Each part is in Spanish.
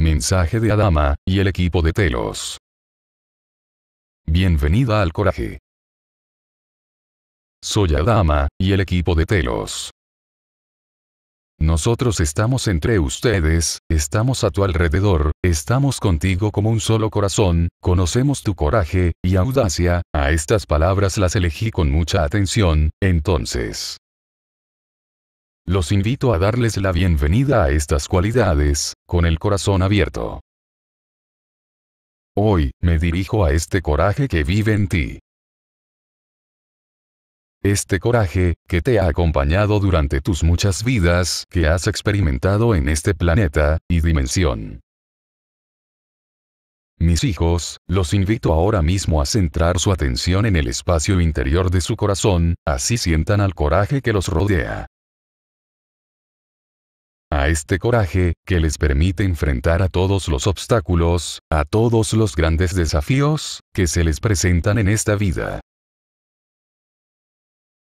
Mensaje de Adama, y el equipo de Telos. Bienvenida al coraje. Soy Adama, y el equipo de Telos. Nosotros estamos entre ustedes, estamos a tu alrededor, estamos contigo como un solo corazón, conocemos tu coraje y audacia, a estas palabras las elegí con mucha atención, entonces, los invito a darles la bienvenida a estas cualidades, con el corazón abierto. Hoy, me dirijo a este coraje que vive en ti. Este coraje, que te ha acompañado durante tus muchas vidas que has experimentado en este planeta, y dimensión. Mis hijos, los invito ahora mismo a centrar su atención en el espacio interior de su corazón, así sientan al coraje que los rodea a este coraje, que les permite enfrentar a todos los obstáculos, a todos los grandes desafíos, que se les presentan en esta vida.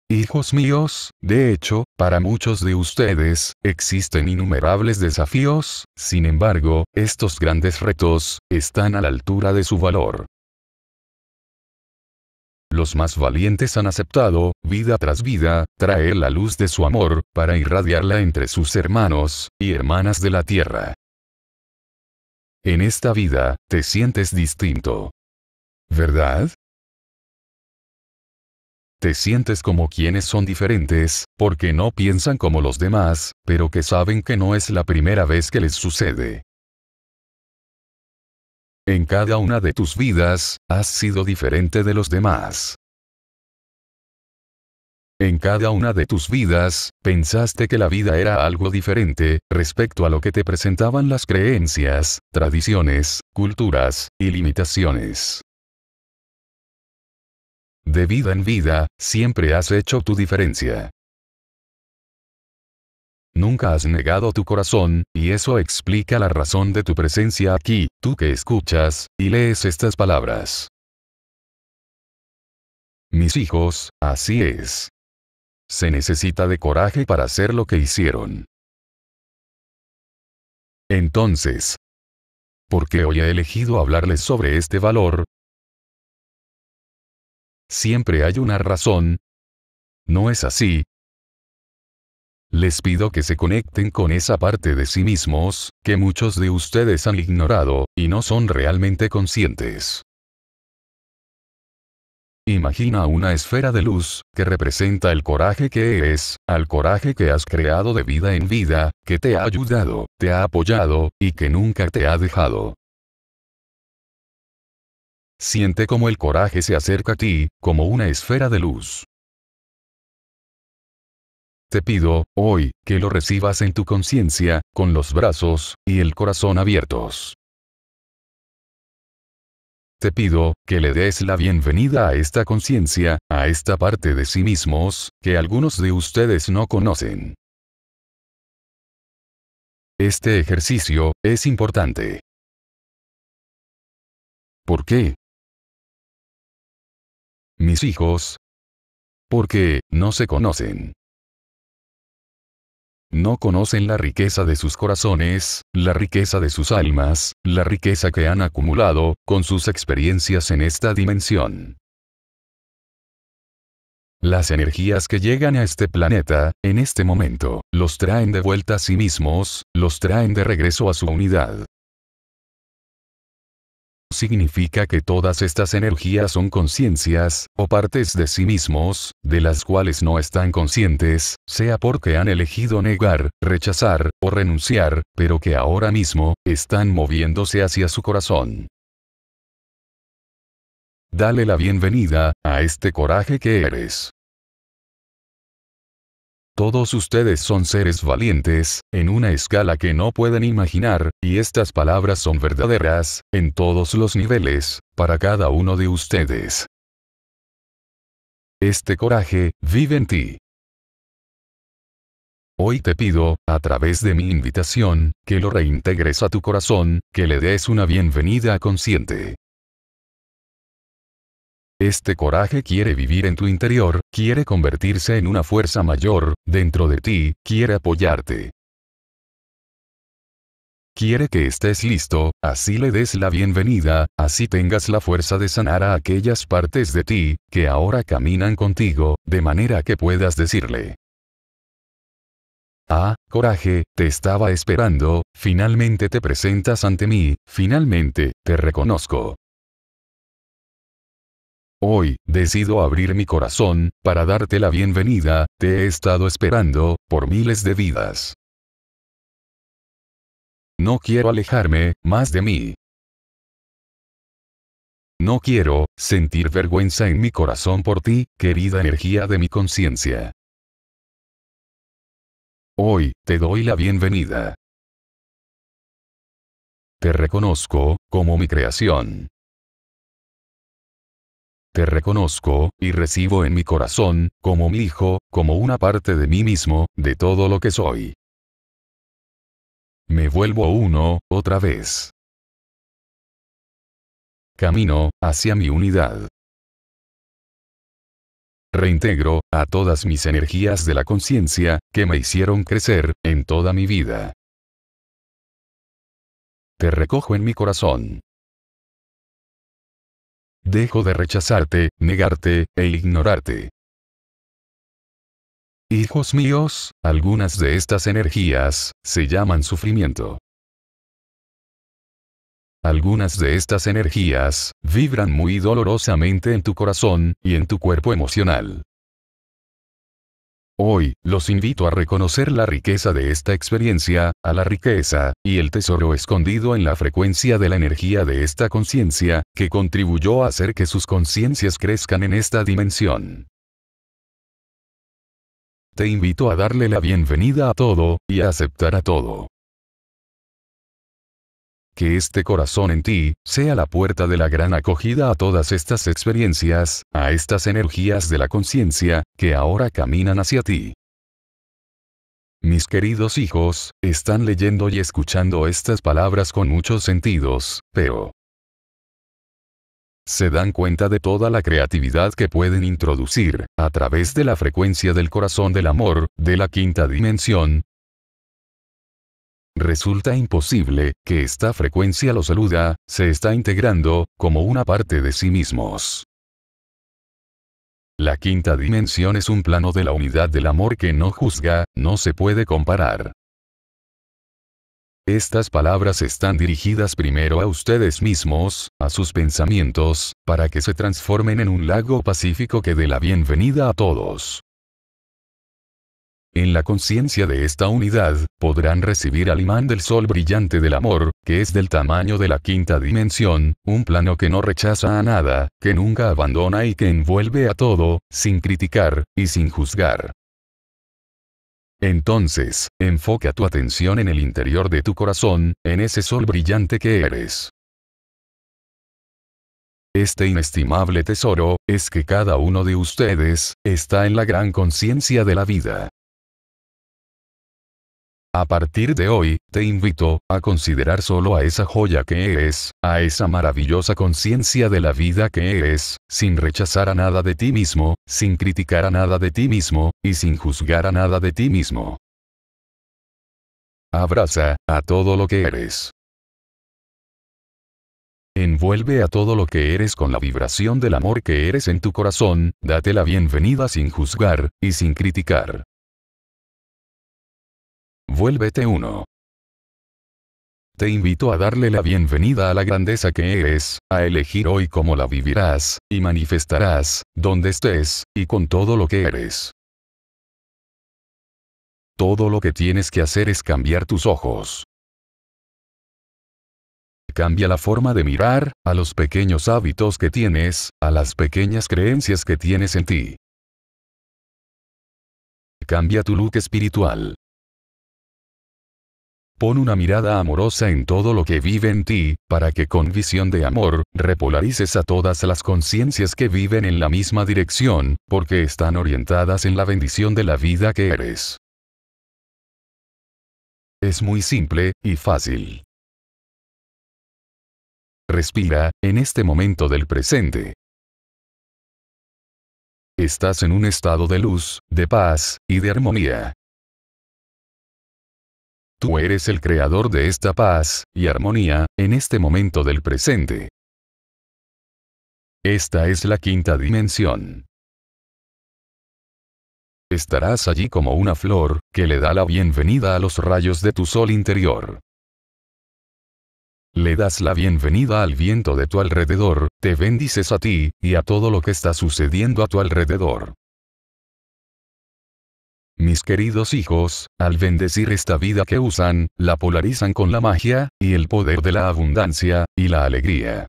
Hijos míos, de hecho, para muchos de ustedes, existen innumerables desafíos, sin embargo, estos grandes retos, están a la altura de su valor. Los más valientes han aceptado, vida tras vida, traer la luz de su amor, para irradiarla entre sus hermanos y hermanas de la tierra. En esta vida, te sientes distinto. ¿Verdad? Te sientes como quienes son diferentes, porque no piensan como los demás, pero que saben que no es la primera vez que les sucede. En cada una de tus vidas, has sido diferente de los demás. En cada una de tus vidas, pensaste que la vida era algo diferente, respecto a lo que te presentaban las creencias, tradiciones, culturas, y limitaciones. De vida en vida, siempre has hecho tu diferencia. Nunca has negado tu corazón, y eso explica la razón de tu presencia aquí, tú que escuchas, y lees estas palabras. Mis hijos, así es. Se necesita de coraje para hacer lo que hicieron. Entonces, ¿por qué hoy he elegido hablarles sobre este valor? Siempre hay una razón. ¿No es así? Les pido que se conecten con esa parte de sí mismos, que muchos de ustedes han ignorado, y no son realmente conscientes. Imagina una esfera de luz, que representa el coraje que eres, al coraje que has creado de vida en vida, que te ha ayudado, te ha apoyado, y que nunca te ha dejado. Siente como el coraje se acerca a ti, como una esfera de luz. Te pido, hoy, que lo recibas en tu conciencia, con los brazos y el corazón abiertos. Te pido, que le des la bienvenida a esta conciencia, a esta parte de sí mismos, que algunos de ustedes no conocen. Este ejercicio, es importante. ¿Por qué? Mis hijos. Porque, no se conocen. No conocen la riqueza de sus corazones, la riqueza de sus almas, la riqueza que han acumulado, con sus experiencias en esta dimensión. Las energías que llegan a este planeta, en este momento, los traen de vuelta a sí mismos, los traen de regreso a su unidad significa que todas estas energías son conciencias, o partes de sí mismos, de las cuales no están conscientes, sea porque han elegido negar, rechazar, o renunciar, pero que ahora mismo, están moviéndose hacia su corazón. Dale la bienvenida, a este coraje que eres. Todos ustedes son seres valientes, en una escala que no pueden imaginar, y estas palabras son verdaderas, en todos los niveles, para cada uno de ustedes. Este coraje, vive en ti. Hoy te pido, a través de mi invitación, que lo reintegres a tu corazón, que le des una bienvenida consciente. Este coraje quiere vivir en tu interior, quiere convertirse en una fuerza mayor, dentro de ti, quiere apoyarte. Quiere que estés listo, así le des la bienvenida, así tengas la fuerza de sanar a aquellas partes de ti, que ahora caminan contigo, de manera que puedas decirle. Ah, coraje, te estaba esperando, finalmente te presentas ante mí, finalmente, te reconozco. Hoy, decido abrir mi corazón, para darte la bienvenida, te he estado esperando, por miles de vidas. No quiero alejarme, más de mí. No quiero, sentir vergüenza en mi corazón por ti, querida energía de mi conciencia. Hoy, te doy la bienvenida. Te reconozco, como mi creación. Te reconozco, y recibo en mi corazón, como mi hijo, como una parte de mí mismo, de todo lo que soy. Me vuelvo uno, otra vez. Camino, hacia mi unidad. Reintegro, a todas mis energías de la conciencia, que me hicieron crecer, en toda mi vida. Te recojo en mi corazón. Dejo de rechazarte, negarte, e ignorarte. Hijos míos, algunas de estas energías, se llaman sufrimiento. Algunas de estas energías, vibran muy dolorosamente en tu corazón, y en tu cuerpo emocional. Hoy, los invito a reconocer la riqueza de esta experiencia, a la riqueza, y el tesoro escondido en la frecuencia de la energía de esta conciencia, que contribuyó a hacer que sus conciencias crezcan en esta dimensión. Te invito a darle la bienvenida a todo, y a aceptar a todo que este corazón en ti, sea la puerta de la gran acogida a todas estas experiencias, a estas energías de la conciencia, que ahora caminan hacia ti. Mis queridos hijos, están leyendo y escuchando estas palabras con muchos sentidos, pero... Se dan cuenta de toda la creatividad que pueden introducir, a través de la frecuencia del corazón del amor, de la quinta dimensión, Resulta imposible que esta frecuencia lo saluda, se está integrando, como una parte de sí mismos. La quinta dimensión es un plano de la unidad del amor que no juzga, no se puede comparar. Estas palabras están dirigidas primero a ustedes mismos, a sus pensamientos, para que se transformen en un lago pacífico que dé la bienvenida a todos. En la conciencia de esta unidad, podrán recibir al imán del sol brillante del amor, que es del tamaño de la quinta dimensión, un plano que no rechaza a nada, que nunca abandona y que envuelve a todo, sin criticar, y sin juzgar. Entonces, enfoca tu atención en el interior de tu corazón, en ese sol brillante que eres. Este inestimable tesoro, es que cada uno de ustedes, está en la gran conciencia de la vida. A partir de hoy, te invito, a considerar solo a esa joya que eres, a esa maravillosa conciencia de la vida que eres, sin rechazar a nada de ti mismo, sin criticar a nada de ti mismo, y sin juzgar a nada de ti mismo. Abraza, a todo lo que eres. Envuelve a todo lo que eres con la vibración del amor que eres en tu corazón, date la bienvenida sin juzgar, y sin criticar. Vuélvete uno. Te invito a darle la bienvenida a la grandeza que eres, a elegir hoy cómo la vivirás, y manifestarás, donde estés, y con todo lo que eres. Todo lo que tienes que hacer es cambiar tus ojos. Cambia la forma de mirar, a los pequeños hábitos que tienes, a las pequeñas creencias que tienes en ti. Cambia tu look espiritual. Pon una mirada amorosa en todo lo que vive en ti, para que con visión de amor, repolarices a todas las conciencias que viven en la misma dirección, porque están orientadas en la bendición de la vida que eres. Es muy simple, y fácil. Respira, en este momento del presente. Estás en un estado de luz, de paz, y de armonía. Tú eres el creador de esta paz y armonía, en este momento del presente. Esta es la quinta dimensión. Estarás allí como una flor, que le da la bienvenida a los rayos de tu sol interior. Le das la bienvenida al viento de tu alrededor, te bendices a ti, y a todo lo que está sucediendo a tu alrededor. Mis queridos hijos, al bendecir esta vida que usan, la polarizan con la magia, y el poder de la abundancia, y la alegría.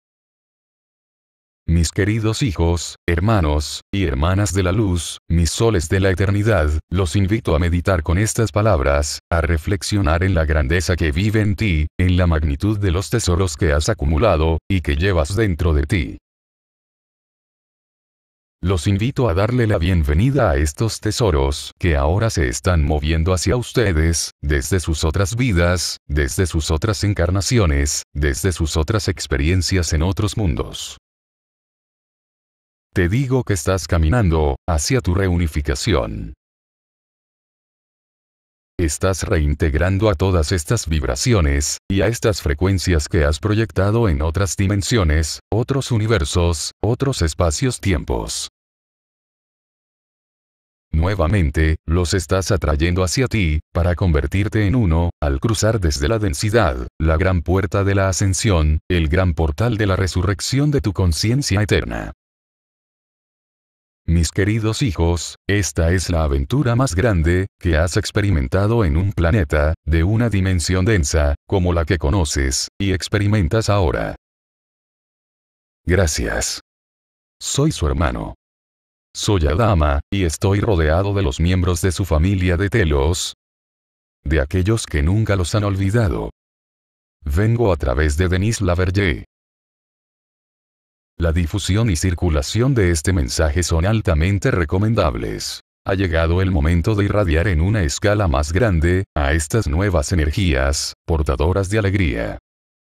Mis queridos hijos, hermanos, y hermanas de la luz, mis soles de la eternidad, los invito a meditar con estas palabras, a reflexionar en la grandeza que vive en ti, en la magnitud de los tesoros que has acumulado, y que llevas dentro de ti. Los invito a darle la bienvenida a estos tesoros que ahora se están moviendo hacia ustedes, desde sus otras vidas, desde sus otras encarnaciones, desde sus otras experiencias en otros mundos. Te digo que estás caminando hacia tu reunificación. Estás reintegrando a todas estas vibraciones, y a estas frecuencias que has proyectado en otras dimensiones, otros universos, otros espacios-tiempos. Nuevamente, los estás atrayendo hacia ti, para convertirte en uno, al cruzar desde la densidad, la gran puerta de la ascensión, el gran portal de la resurrección de tu conciencia eterna. Mis queridos hijos, esta es la aventura más grande que has experimentado en un planeta, de una dimensión densa, como la que conoces, y experimentas ahora. Gracias. Soy su hermano. Soy Adama, y estoy rodeado de los miembros de su familia de telos. De aquellos que nunca los han olvidado. Vengo a través de Denise Lavergé. La difusión y circulación de este mensaje son altamente recomendables. Ha llegado el momento de irradiar en una escala más grande, a estas nuevas energías, portadoras de alegría.